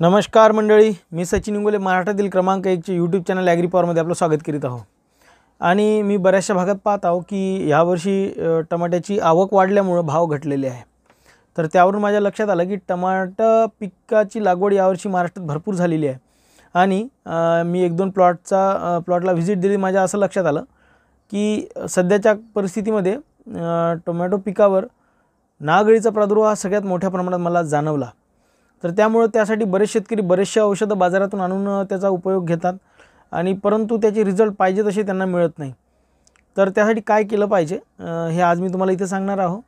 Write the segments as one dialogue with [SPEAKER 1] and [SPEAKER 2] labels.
[SPEAKER 1] नमस्कार मंडळी मी सचिन इंगोले महाराष्ट्रातील क्रमांक एकचे यूट्यूब चॅनल ॲग्री पॉवरमध्ये आपलं स्वागत करीत आहो आणि मी बऱ्याचशा भागात पाहत आहो की यावर्षी टमाट्याची आवक वाढल्यामुळं भाव घटलेले आहे तर त्यावरून माझ्या लक्षात आलं की टमाटा पिकाची लागवड यावर्षी महाराष्ट्रात भरपूर झालेली आहे आणि मी एक दोन प्लॉटचा प्लॉटला व्हिजिट दिली माझ्या असं लक्षात आलं की सध्याच्या परिस्थितीमध्ये टोमॅटो पिकावर नागळीचा प्रादुर्भाव हा सगळ्यात मोठ्या प्रमाणात मला जाणवला तर त्यामुळं त्यासाठी बरेच शेतकरी बरेचशा औषधं बाजारातून आणून त्याचा उपयोग घेतात आणि परंतु त्याचे रिझल्ट पाहिजे तसे त्यांना मिळत नाही तर त्यासाठी काय केलं पाहिजे हे आज मी तुम्हाला इथे सांगणार आहो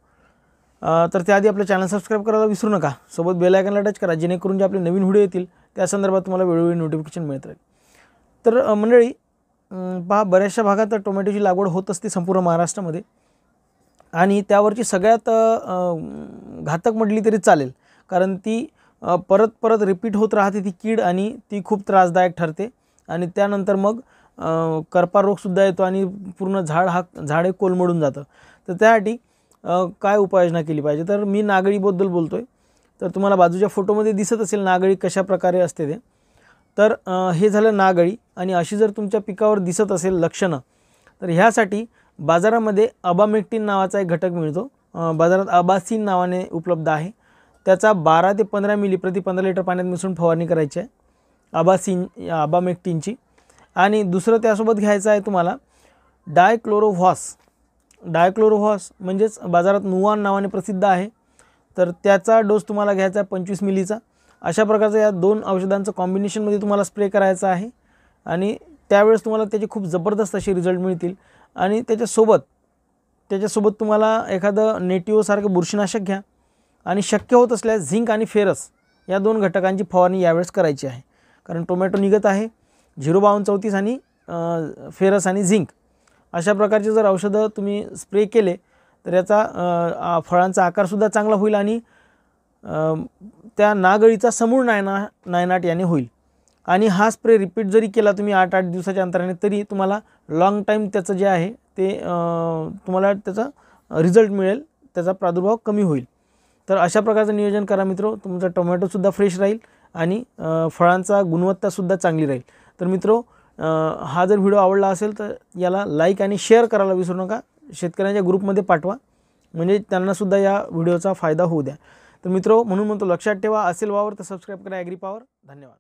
[SPEAKER 1] तर त्याआधी आपलं चॅनल सबस्क्राईब करायला विसरू नका सोबत बेलायकनला टच करा जेणेकरून जे आपले नवीन व्हिडिओ येतील त्या संदर्भात तुम्हाला वेळोवेळी नोटिफिकेशन मिळत राहील तर मंडळी पहा बऱ्याचशा भागात टोमॅटोची लागवड होत असते संपूर्ण महाराष्ट्रामध्ये आणि त्यावरची सगळ्यात घातक म्हटली तरी चालेल कारण ती परत परत रिपीट होत राहते ती कीड आणि ती खूप त्रासदायक ठरते आणि त्यानंतर मग करपा रोगसुद्धा येतो आणि पूर्ण झाड हा झाडे कोलमडून जातं तर त्यासाठी काय उपाययोजना केली पाहिजे तर मी नागळीबद्दल बोलतो आहे तर तुम्हाला बाजूच्या फोटोमध्ये दिसत असेल नागळी कशा प्रकारे असते ते तर हे झालं नागळी आणि अशी जर तुमच्या पिकावर दिसत असेल लक्षणं तर ह्यासाठी बाजारामध्ये अबामेक्टिन नावाचा एक घटक मिळतो बाजारात अबासीन नावाने उपलब्ध आहे त्याचा बारा ते पंधरा मिली प्रति पंधरा लिटर पाण्यात मिसळून फवारणी करायची आहे आबासिन आबामेक्टिनची आणि दुसरं त्यासोबत घ्यायचं आहे तुम्हाला डायक्लोरोव्हॉस डायक्लोरोव्हॉस म्हणजेच बाजारात नुवान नावाने प्रसिद्ध आहे तर त्याचा डोस तुम्हाला घ्यायचा आहे पंचवीस मिलीचा अशा प्रकारचं या दोन औषधांचं कॉम्बिनेशनमध्ये तुम्हाला स्प्रे करायचा आहे आणि त्यावेळेस तुम्हाला त्याचे खूप जबरदस्त असे रिझल्ट मिळतील आणि त्याच्यासोबत त्याच्यासोबत तुम्हाला एखादं नेटिओसारखं बुरशीनाशक घ्या आणि शक्य होत असल्यास झिंक आणि फेरस या दोन घटकांची फवारणी यावेळेस करायची आहे कारण टोमॅटो निघत आहे झिरो बावन्न चौतीस आणि फेरस आणि झिंक अशा प्रकारचे जर औषधं तुम्ही स्प्रे केले तर याचा फळांचा आकारसुद्धा चांगला होईल आणि त्या नागळीचा समूळ नायना नायनाट याने होईल आणि हा स्प्रे रिपीट जरी केला तुम्ही आठ आठ दिवसाच्या अंतराने तरी तुम्हाला लाँग टाईम त्याचं जे आहे ते तुम्हाला त्याचा रिझल्ट मिळेल त्याचा प्रादुर्भाव कमी होईल तर अशा प्रकारचं नियोजन करा मित्रो तुमचा टोमॅटोसुद्धा फ्रेश राहील आणि फळांचा गुणवत्तासुद्धा चांगली राहील तर मित्रो हा जर व्हिडिओ आवडला असेल तर याला लाईक आणि शेअर करायला विसरू नका शेतकऱ्यांच्या ग्रुपमध्ये पाठवा म्हणजे त्यांनासुद्धा या व्हिडिओचा फायदा होऊ द्या तर मित्रो म्हणून म्हणतो लक्षात ठेवा असेल वावर तर सबस्क्राईब करा ॲग्रीपावर धन्यवाद